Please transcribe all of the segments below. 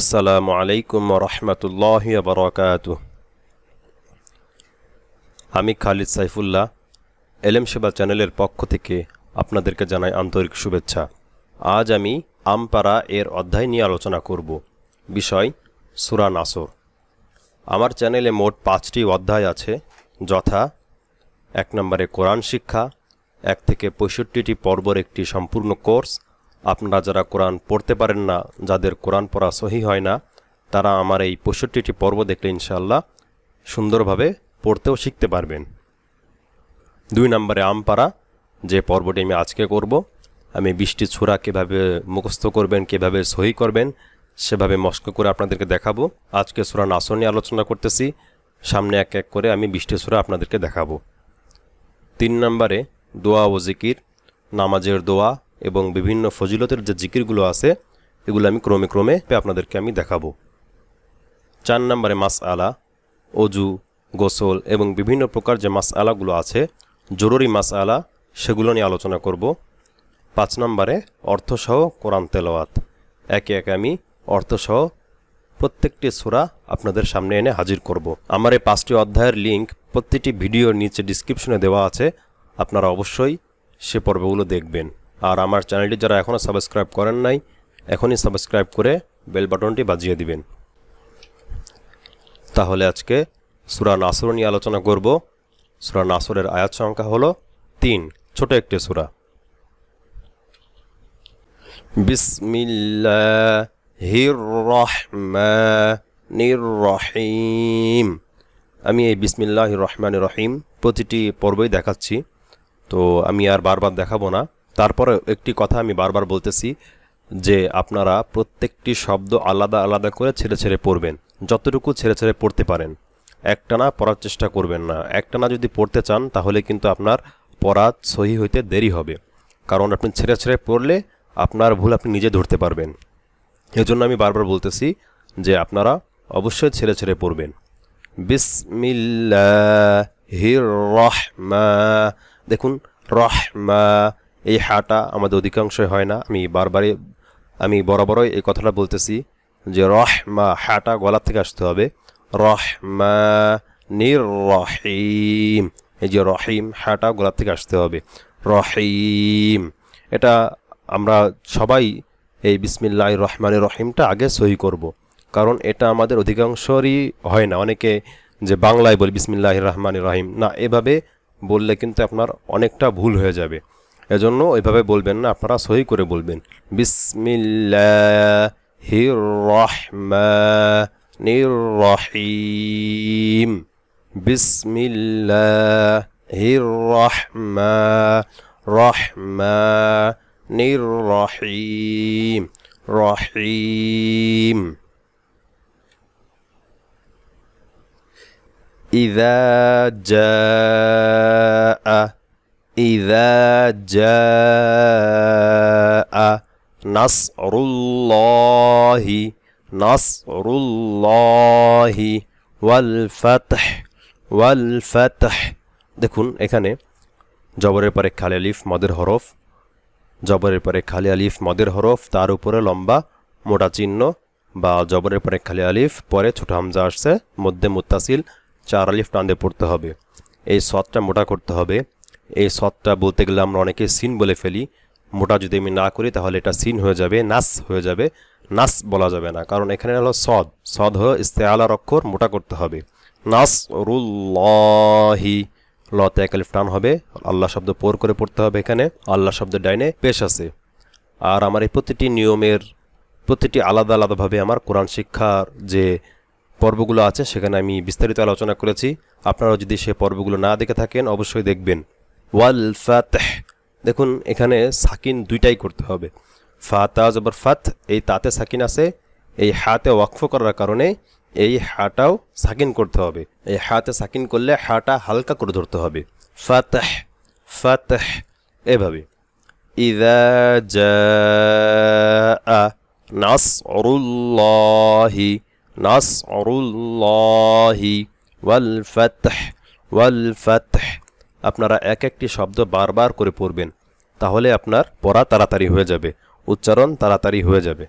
আসসালামু আলাইকুম রহমতুল্লাহ বারকাত আমি খালিদ সাইফুল্লাহ এলেম সেবা চ্যানেলের পক্ষ থেকে আপনাদেরকে জানাই আন্তরিক শুভেচ্ছা আজ আমি আমপাড়া এর অধ্যায় নিয়ে আলোচনা করব বিষয় সুরা নাসর আমার চ্যানেলে মোট পাঁচটি অধ্যায় আছে যথা এক নম্বরে কোরআন শিক্ষা এক থেকে পঁয়ষট্টিটি পর্বর একটি সম্পূর্ণ কোর্স আপনারা যারা কোরআন পড়তে পারেন না যাদের কোরআন পড়া সহি হয় না তারা আমার এই পঁয়ষট্টিটি পর্ব দেখলে ইনশাল্লাহ সুন্দরভাবে পড়তেও শিখতে পারবেন দুই নম্বরে আমপাড়া যে পর্বটি আমি আজকে করব আমি বৃষ্টি ছোড়া কীভাবে মুখস্থ করবেন কীভাবে সহি করবেন সেভাবে মস্ক করে আপনাদেরকে দেখাবো আজকে সুরা নাসর নিয়ে আলোচনা করতেছি সামনে এক এক করে আমি বৃষ্টি সুরা আপনাদেরকে দেখাবো তিন নম্বরে দোয়া ও জিকির নামাজের দোয়া এবং বিভিন্ন ফজিলতের যে জিকিরগুলো আছে এগুলো আমি ক্রমে ক্রমে আপনাদেরকে আমি দেখাবো চার নম্বরে মাস আলা অজু গোসল এবং বিভিন্ন প্রকার যে মাস আলাগুলো আছে জরুরি মাস আলা সেগুলো নিয়ে আলোচনা করব পাঁচ নম্বরে অর্থসহ কোরআন তেলাওয়াত একে একে আমি অর্থসহ প্রত্যেকটি সুরা আপনাদের সামনে এনে হাজির করব। আমার এই পাঁচটি অধ্যায়ের লিঙ্ক প্রত্যেকটি ভিডিওর নিচে ডিসক্রিপশনে দেওয়া আছে আপনারা অবশ্যই সে পর্বগুলো দেখবেন আর আমার চ্যানেলটি যারা এখনও সাবস্ক্রাইব করেন নাই এখনই সাবস্ক্রাইব করে বেল বাটনটি বাজিয়ে দিবেন তাহলে আজকে সুরা নাসর নিয়ে আলোচনা করব সুরা নাসরের আয়াত সংখ্যা হলো তিন ছোট একটি সুরা রহিম আমি এই বিসমিল্লাহ রহমান রহিম প্রতিটি পর্বই দেখাচ্ছি তো আমি আর বারবার দেখাবো না তারপরে একটি কথা আমি বারবার বলতেছি যে আপনারা প্রত্যেকটি শব্দ আলাদা আলাদা করে ছেড়ে ছেড়ে পড়বেন যতটুকু ছেড়ে ছেড়ে পড়তে পারেন একটানা পড়ার চেষ্টা করবেন না একটানা যদি পড়তে চান তাহলে কিন্তু আপনার পড়া সহি হইতে দেরি হবে কারণ আপনি ছেড়ে ছেড়ে পড়লে আপনার ভুল আপনি নিজে ধরতে পারবেন এজন্য আমি বারবার বলতেছি যে আপনারা অবশ্যই ছেড়ে ছেড়ে পড়বেন হির রহমা দেখুন রহমা এই হাটা আমাদের অধিকাংশই হয় না আমি বারবারই আমি বরাবরই এই কথাটা বলতেছি যে রহ মা হাটা গলার থেকে আসতে হবে রহ মা নির রহিম এই যে রহিম হাটা গলার থেকে আসতে হবে রহিম এটা আমরা সবাই এই বিসমিল্লা রহমানের রহিমটা আগে সহি করব। কারণ এটা আমাদের অধিকাংশরই হয় না অনেকে যে বাংলায় বলি বিসমিল্লাহ রহমান রহিম না এভাবে বললে কিন্তু আপনার অনেকটা ভুল হয়ে যাবে এজন্য ওইভাবে বলবেন না আপনারা সহি করে বলবেন বিসমিল্লাহির রহমানির রহিম বিসমিল্লাহির রহমা রহমানির রহিম রহিম إذا جاء ইদা জা নাসরুল্লাহি নাসরুল্লাহি ওয়াল ফাতহ ওয়াল ফাতহ দেখুন এখানে জবরের পরে খালি আলিফ মদের হরফ জবরের পরে খালি আলিফ মদের হরফ তার উপরে লম্বা মোটা চিহ্ন বা জবরের পরে খালি আলিফ পরে ছোট হামজা আসছে মধ্যে মুত্তাসিল চার আলিফ টান দিয়ে পড়তে হবে এই সদটা মোটা করতে হবে এই সদটা বলতে গেলে আমরা অনেকে সিন বলে ফেলি মোটা যদি আমি না করি তাহলে এটা সিন হয়ে যাবে নাস হয়ে যাবে নাস বলা যাবে না কারণ এখানে হলো সদ সদ হলো আলার অক্ষর মোটা করতে হবে নাস রুল্লাহি লতে একালিফ টান হবে আল্লাহ শব্দ পোর করে পড়তে হবে এখানে আল্লাহ শব্দের ডাইনে পেশ আছে আর আমার এই প্রতিটি নিয়মের প্রতিটি আলাদা আলাদাভাবে আমার কোরআন শিক্ষার যে পর্বগুলো আছে সেখানে আমি বিস্তারিত আলোচনা করেছি আপনারা যদি সে পর্বগুলো না দেখে থাকেন অবশ্যই দেখবেন ওয়াল ফাতেহ দেখুন এখানে সাকিন দুইটাই করতে হবে ফাতা জবর ফাত এই তাতে সাকিন আছে এই হাতে ওয়াকফ করার কারণে এই হাটাও সাকিন করতে হবে এই হাতে সাকিন করলে হাটা হালকা করে ধরতে হবে ফাতেহ ফাতেহ এভাবে ইদা জা নাসরুল্লাহি ওয়াল ফাতহ ওয়াল ফাতহ আপনারা এক একটি শব্দ বারবার করে পড়বেন তাহলে আপনার পড়া তাড়াতাড়ি হয়ে যাবে উচ্চারণ তাড়াতাড়ি হয়ে যাবে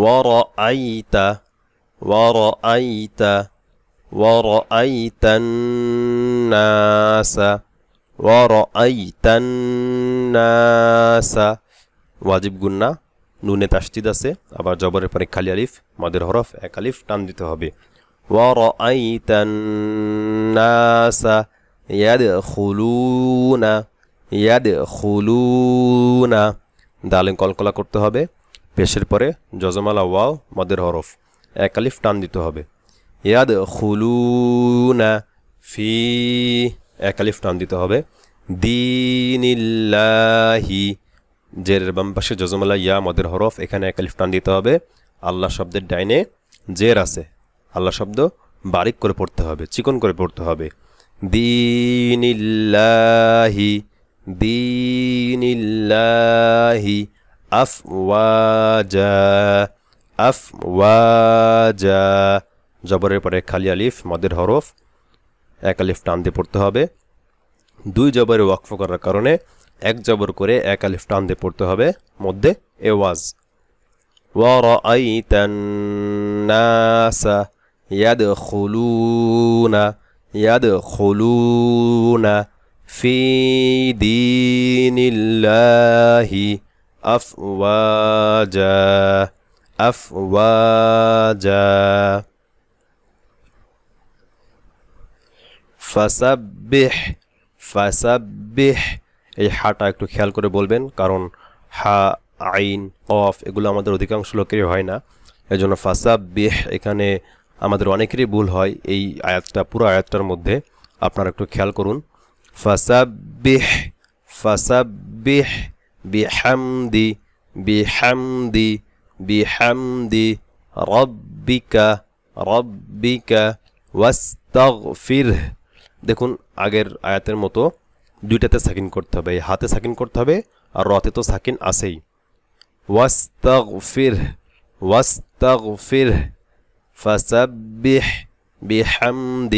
ওয়ার আইতা ওয়ার আইতা ওয়ার আইতান্নাসা ওয়ার আইতান্নাসা ওয়াজিব গুন্না নুনে তাস্তিদ আছে আবার জবরের পরে খালি আলিফ মাদের হরফ এক আলিফ টান দিতে হবে ওয়ার আইতান্নাসা ইয়াদখুলুনা ইয়াদখুলুনা দালে কলকলা করতে হবে পেশের পরে জজমালা ওয়াও মদের হরফ একালিফ টান দিতে হবে ইয়াদ খুলুনা ফি একালিফ টান দিতে হবে দিনিল্লাহি জের বাম পাশে জজমালা ইয়া মদের হরফ এখানে একালিফ টান দিতে হবে আল্লাহ শব্দের ডাইনে জের আছে আল্লাহ শব্দ বারিক করে পড়তে হবে চিকন করে পড়তে হবে দীনিল্লাহি দীনিল্লাহি আফওয়াজা আফওয়াজা জবরের পরে খালি আলিফ মদের হরফ এক আলিফ টান দিয়ে পড়তে হবে দুই জবরে ওয়াকফ করার কারণে এক জবর করে এক আলিফ টান দিয়ে পড়তে হবে মধ্যে এওয়াজ ওয়ারাইতান নাসা ইয়াদখুলুনা يدخلون في دين الله أفواجا أفواجا ফাসাব্বিহ ফাসাব্বিহ এই হাটা একটু খেয়াল করে বলবেন কারণ হা আইন অফ এগুলো আমাদের অধিকাংশ লোকেরই হয় না এজন্য ফাসাব্বিহ এখানে আমাদের অনেকেরই ভুল হয় এই আয়াতটা পুরো আয়াতটার মধ্যে আপনারা একটু খেয়াল করুন ফাসাবিহ ফাসাবিহ বিহামদি বিহামদি বিহামদি রব্বিকা রব্বিকা ফির দেখুন আগের আয়াতের মতো দুইটাতে সাকিন করতে হবে হাতে সাকিন করতে হবে আর রতে তো সাকিন আসেই ফির ওয়াস্তাগফির ফির فسبح بحمد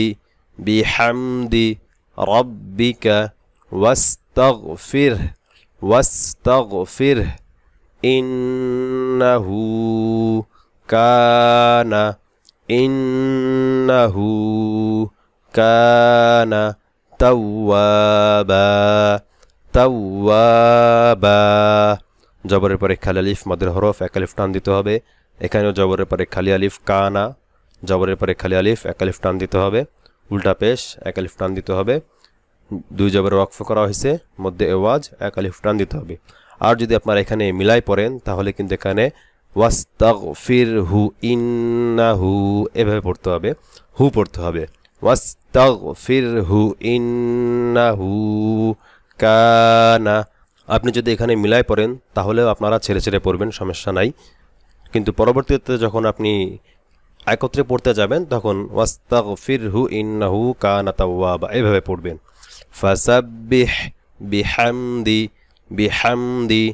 بحمد ربك واستغفره واستغفره إنه كان إنه كان توابا توابا জবরের পরে খালালিফ মাদের হরফ একালিফ টান দিতে হবে এখানেও জবরের পরে খালি আলিফ কানা জবরের পরে খালি আলিফ এক আলিফ টান দিতে হবে উল্টা পেশ এক আলিফ টান দিতে হবে দুই জবের ওয়াকফ করা হয়েছে মধ্যে এওয়াজ এক আলিফ টান দিতে হবে আর যদি আপনারা এখানে মিলাই পড়েন তাহলে কিন্তু এখানে ওয়াস্তাক ফির হু ইন্না হু এভাবে পড়তে হবে হু পড়তে হবে ওয়াস্তাক ফির হু ইন্না হু কানা আপনি যদি এখানে মিলাই পড়েন তাহলেও আপনারা ছেড়ে ছেড়ে পড়বেন সমস্যা নাই কিন্তু পরবর্তীতে যখন আপনি একত্রে পড়তে যাবেন তখন ওয়াস্তাগ হু ইন্নাহু কানাতাওয়া বা এভাবে পড়বেন ফাসাব্বিহ বিহামদি বিহামদি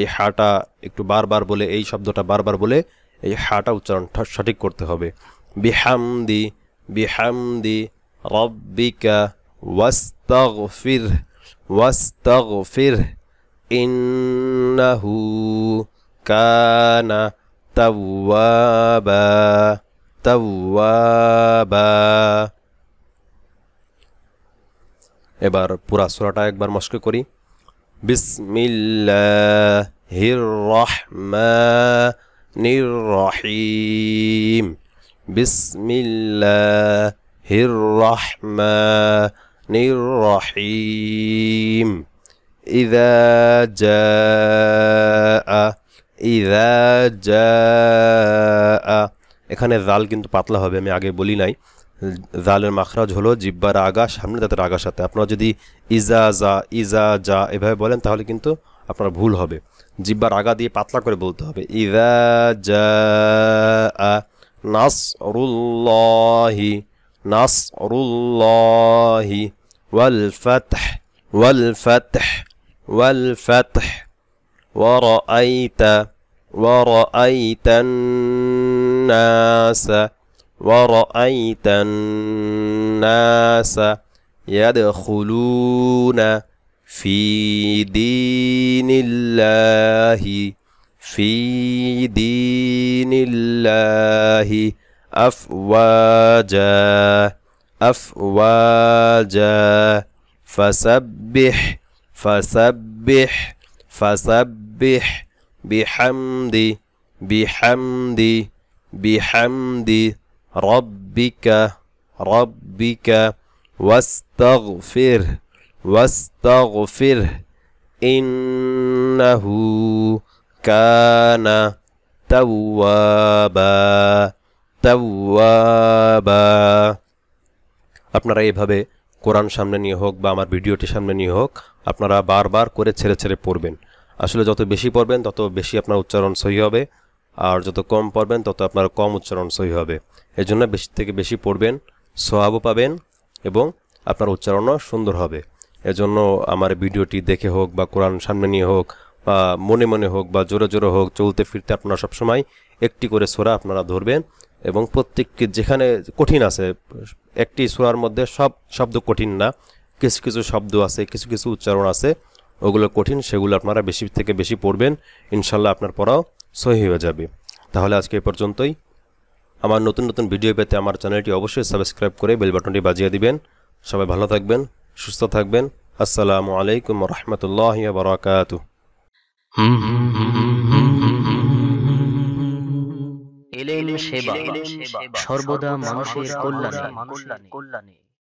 এই হাটা একটু বারবার বলে এই শব্দটা বারবার বলে এই হাটা উচ্চারণ সঠিক করতে হবে বিহামদি বিহামদি রব্বিকা ওয়াস্তাগ ফির ওয়াস্তাগ ফির ইন্নাহু কানা توابا توابا এবার পুরা সুরাটা একবার মস্ক করি বিসমিল্লাহির রহমানির রহিম বিসমিল্লাহির রহমানির রহিম إذا جاء এখানে জাল কিন্তু পাতলা হবে আমি আগে বলি নাই জালের মাখরাজ হলো জিব্বার আগা সামনে দাঁতের আগার সাথে আপনারা যদি ইজা যা ইজা যা এভাবে বলেন তাহলে কিন্তু আপনার ভুল হবে জিব্বার আগা দিয়ে পাতলা করে বলতে হবে নাস জা নাস রুল্লাহি ওয়াল ফাতহ ওয়াল ফাতহ ওয়াল ফাতহ ورأيت ورأيت الناس ورأيت الناس يدخلون في دين الله في دين الله أفواجا أفواجا فسبح فسبح فسبح بحمد بحمد بحمد ربك ربك واستغفر واستغفر إنه كان توابا توابا আপনারা এইভাবে কোরআন সামনে নিয়ে হোক বা আমার ভিডিওটি সামনে নিয়ে হোক আপনারা বারবার করে ছেড়ে ছেড়ে পড়বেন আসলে যত বেশি পড়বেন তত বেশি আপনার উচ্চারণ সহি হবে আর যত কম পড়বেন তত আপনার কম উচ্চারণ সহি হবে জন্য বেশি থেকে বেশি পড়বেন সোয়াবও পাবেন এবং আপনার উচ্চারণও সুন্দর হবে এজন্য আমার ভিডিওটি দেখে হোক বা কোরআন সামনে নিয়ে হোক বা মনে মনে হোক বা জোরে জোরে হোক চলতে ফিরতে আপনারা সবসময় একটি করে সোরা আপনারা ধরবেন এবং প্রত্যেককে যেখানে কঠিন আছে একটি সুরার মধ্যে সব শব্দ কঠিন না কিছু কিছু শব্দ আছে কিছু কিছু উচ্চারণ আছে ওগুলো কঠিন সেগুলো আপনারা বেশি থেকে বেশি পড়বেন ইনশাল্লাহ আপনার পড়াও সহি হয়ে যাবে তাহলে আজকে এ পর্যন্তই আমার নতুন নতুন ভিডিও পেতে আমার চ্যানেলটি অবশ্যই সাবস্ক্রাইব করে বেল বাটনটি বাজিয়ে দিবেন সবাই ভালো থাকবেন সুস্থ থাকবেন আসসালামু আলাইকুম রহমতুল্লাহ বারাকাতু সেবা সর্বদা মানুষের কল্যাণে